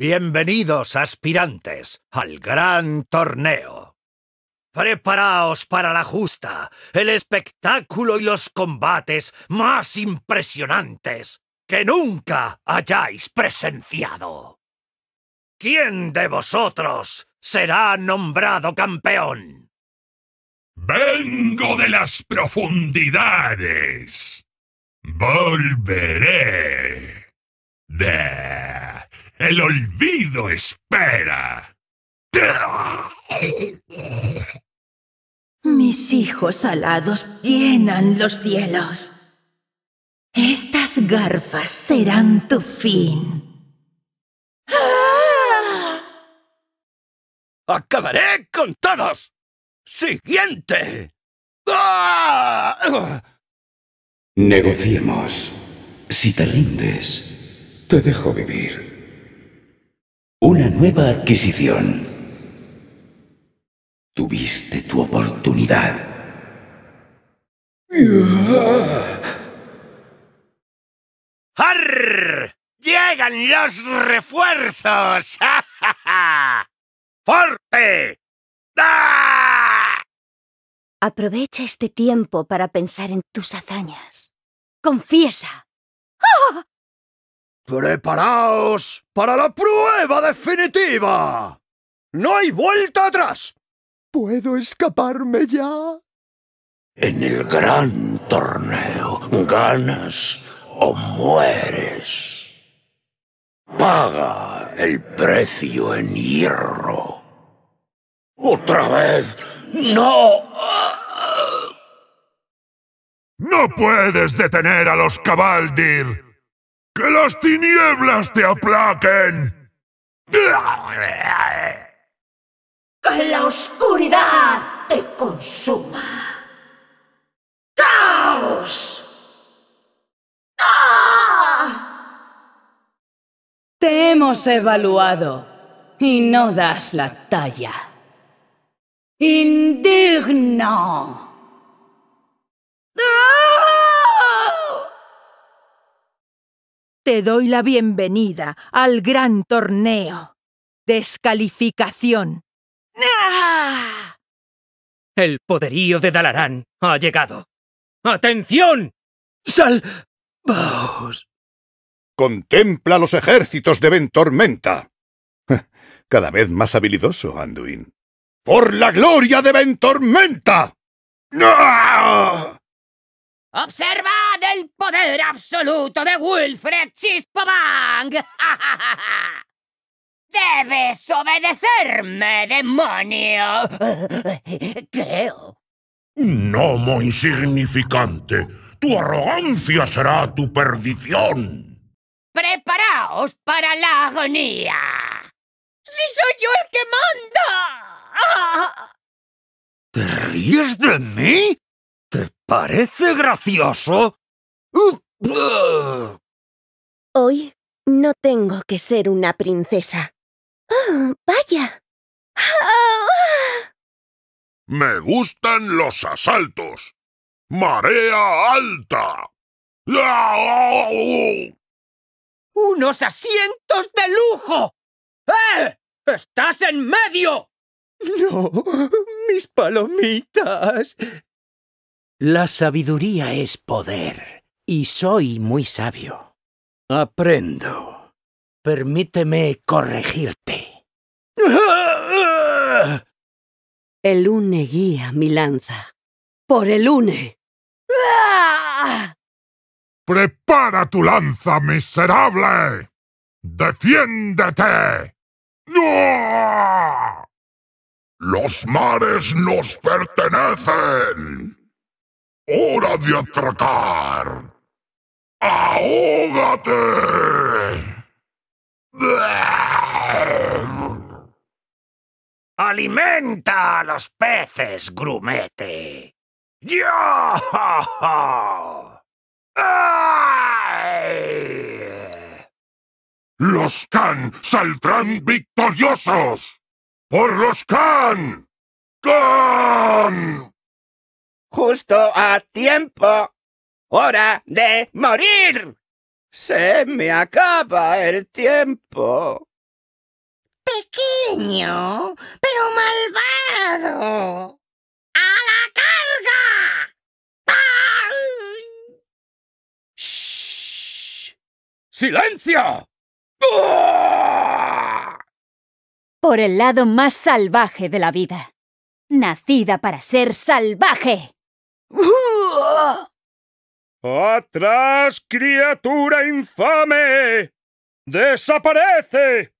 Bienvenidos, aspirantes, al gran torneo. Preparaos para la justa, el espectáculo y los combates más impresionantes que nunca hayáis presenciado. ¿Quién de vosotros será nombrado campeón? Vengo de las profundidades. Volveré. De... El olvido espera. Mis hijos alados llenan los cielos. Estas garfas serán tu fin. ¡Ah! ¡Acabaré con todos! ¡Siguiente! ¡Ah! Negociemos. Si te rindes, te dejo vivir. Una nueva adquisición. Tuviste tu oportunidad. ¡Arr! ¡Llegan los refuerzos! ¡Forte! ¡Ah! Aprovecha este tiempo para pensar en tus hazañas. ¡Confiesa! ¡Ah! ¡Preparaos para la prueba definitiva! ¡No hay vuelta atrás! ¿Puedo escaparme ya? En el gran torneo, ganas o mueres. Paga el precio en hierro. Otra vez, no. No puedes detener a los Cabaldir. ¡Que las tinieblas te aplaquen! ¡Que la oscuridad te consuma! ¡Caos! ¡Ah! Te hemos evaluado y no das la talla. Indigno. Te doy la bienvenida al gran torneo. Descalificación. ¡Ah! El poderío de Dalarán ha llegado. ¡Atención! ¡Salvaos! Contempla los ejércitos de Ventormenta. Cada vez más habilidoso, Anduin. ¡Por la gloria de Ventormenta! ¡Ah! Observad el poder absoluto de Wilfred Chispomang. Debes obedecerme, demonio. Creo. nomo insignificante, tu arrogancia será tu perdición. Preparaos para la agonía. ¡Si soy yo el que manda! ¿Te ríes de mí? ¿Parece gracioso? Hoy no tengo que ser una princesa. Ah, ¡Vaya! Ah. Me gustan los asaltos. ¡Marea alta! ¡Unos asientos de lujo! ¡Eh! ¡Estás en medio! No, mis palomitas. La sabiduría es poder y soy muy sabio. Aprendo. Permíteme corregirte. El une guía mi lanza. Por el une. ¡Prepara tu lanza, miserable! ¡Defiéndete! ¡No! ¡Los mares nos pertenecen! ¡Hora de atracar! ¡Ahógate! ¡Alimenta a los peces, grumete! Ya ¡Los Can saldrán victoriosos! ¡Por los Can. ¡Khan! justo a tiempo. Hora de morir. Se me acaba el tiempo. Pequeño, pero malvado. ¡A la carga! ¡Silencio! Por el lado más salvaje de la vida. Nacida para ser salvaje. ¡Atrás, criatura infame! ¡Desaparece!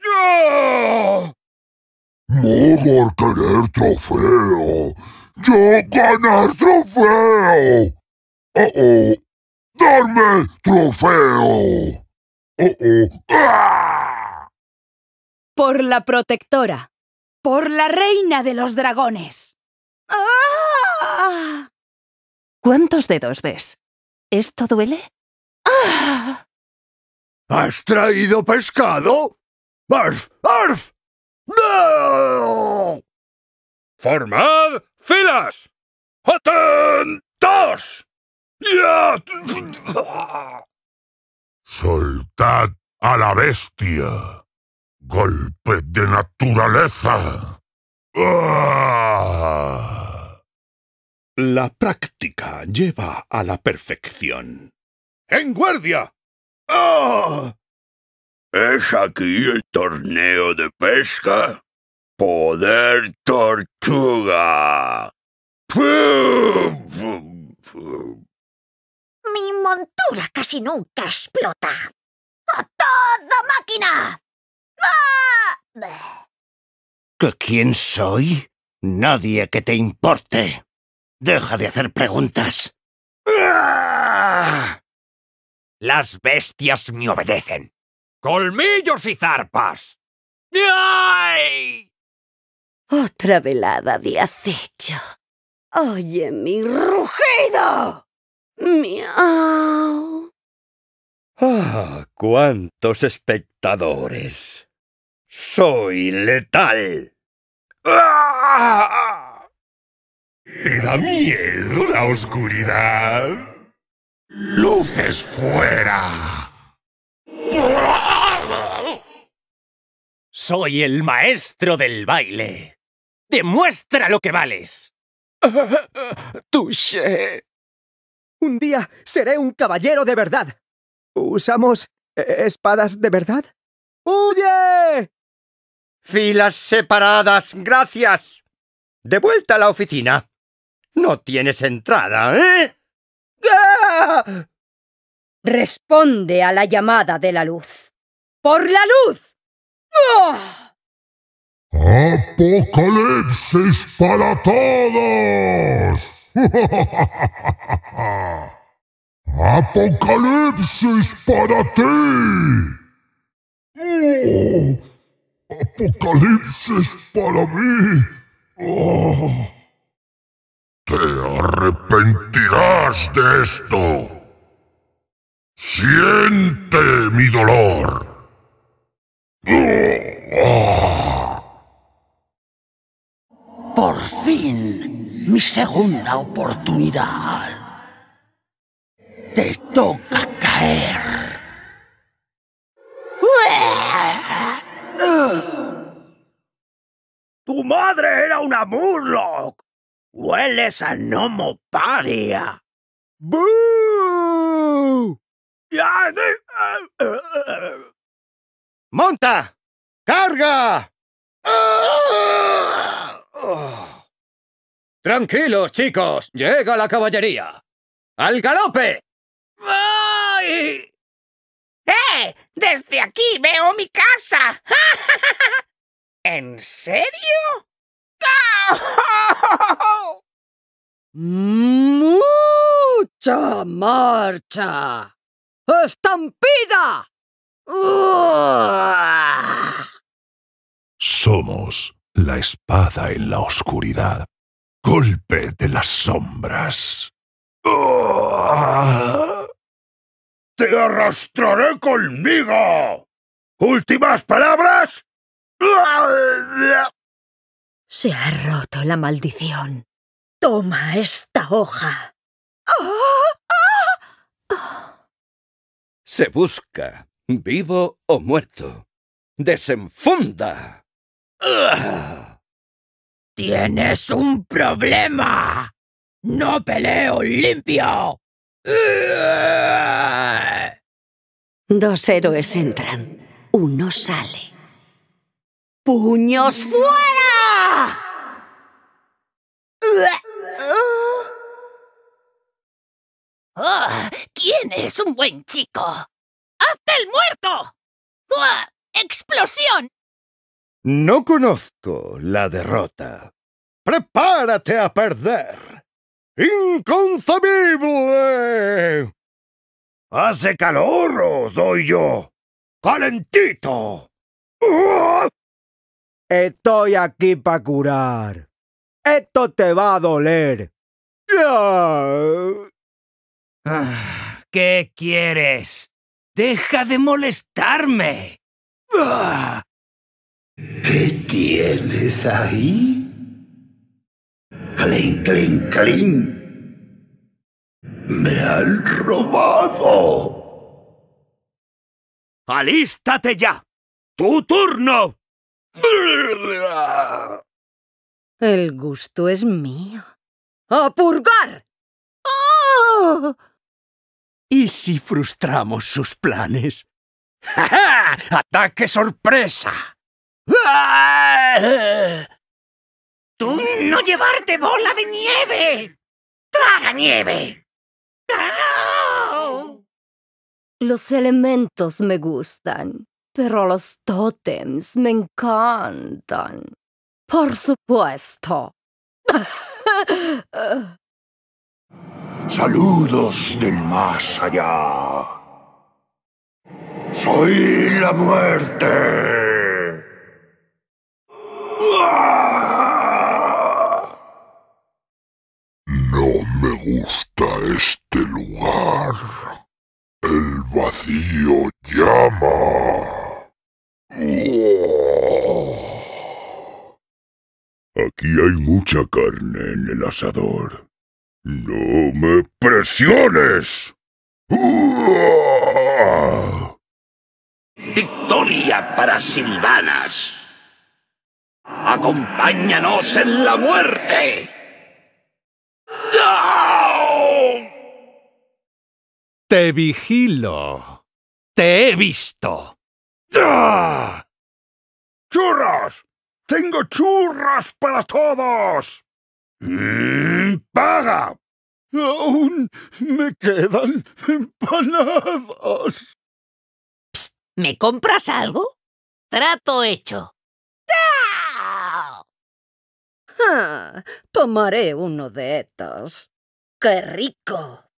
¡No! querer trofeo. Yo ganar trofeo. Oh oh. Darme trofeo. Oh oh. ¡Ah! Por la protectora. Por la reina de los dragones. ¡Ah! ¿Cuántos dedos ves? ¿Esto duele? ¡Ah! ¿Has traído pescado? ¡Arf! ¡Arf! ¡No! ¡Formad filas! ¡Atentos! ¡Ya! ¡Soltad a la bestia! ¡Golpe de naturaleza! ¡Ah! La práctica lleva a la perfección. ¡En guardia! ¡Oh! ¿Es aquí el torneo de pesca? ¡Poder tortuga! Mi montura casi nunca explota. ¡A toda máquina! ¿Que ¡Ah! quién soy? Nadie que te importe. Deja de hacer preguntas. ¡Ah! Las bestias me obedecen. Colmillos y zarpas. ¡Ay! Otra velada de acecho. Oye mi rugido. Miau. ¡Ah! ¡Cuántos espectadores! ¡Soy letal! ¡Ah! ¿Te da miedo la oscuridad? ¡Luces fuera! Soy el maestro del baile. ¡Demuestra lo que vales! ¡Touché! Un día seré un caballero de verdad. ¿Usamos eh, espadas de verdad? ¡Huye! Filas separadas, gracias. De vuelta a la oficina. No tienes entrada, ¿eh? ¡Ah! Responde a la llamada de la luz. ¡Por la luz! ¡Oh! ¡Apocalipsis para todos! ¡Apocalipsis para ti! ¡Oh! ¡Apocalipsis para mí! ¡Oh! Te arrepentirás de esto. Siente mi dolor. Por fin, mi segunda oportunidad. Te toca caer. ¡Tu madre era una Murloc! Hueles a gnomo paria. ¡Monta! ¡Carga! Tranquilos, chicos. Llega la caballería. ¡Al galope! ¡Eh! ¡Desde aquí veo mi casa! ¿En serio? ¡Mucha marcha! ¡Estampida! Somos la espada en la oscuridad. Golpe de las sombras. ¡Te arrastraré conmigo! ¿Últimas palabras? Se ha roto la maldición. Toma esta hoja. Se busca, vivo o muerto. ¡Desenfunda! ¡Tienes un problema! ¡No peleo limpio! Dos héroes entran, uno sale. ¡Puños fuera! Oh. oh, ¿Quién es un buen chico? ¡Hazte el muerto! ¡Explosión! No conozco la derrota. ¡Prepárate a perder! ¡Inconcebible! ¿Hace calor soy yo? ¡Calentito! Estoy aquí para curar. Esto te va a doler. Ah, ¿Qué quieres? Deja de molestarme. Ah. ¿Qué tienes ahí? ¡Clink, clean, clean. ¡Me han robado! ¡Alístate ya! ¡Tu turno! El gusto es mío. ¡A ¡Oh, purgar! ¡Oh! ¿Y si frustramos sus planes? ¡Ja, ataque sorpresa! ¡Ah! ¡Tú no llevarte bola de nieve! ¡Traga nieve! Los elementos me gustan, pero los tótems me encantan. Por supuesto. Saludos del más allá. Soy la muerte. No me gusta este lugar. El vacío llama. Y hay mucha carne en el asador. ¡No me presiones! ¡Victoria para Silvanas! ¡Acompáñanos en la muerte! Te vigilo. Te he visto. ¡Tengo churras para todos! Mm, ¡Paga! Aún me quedan empanadas. ¿Me compras algo? Trato hecho. Ah, tomaré uno de estos. ¡Qué rico!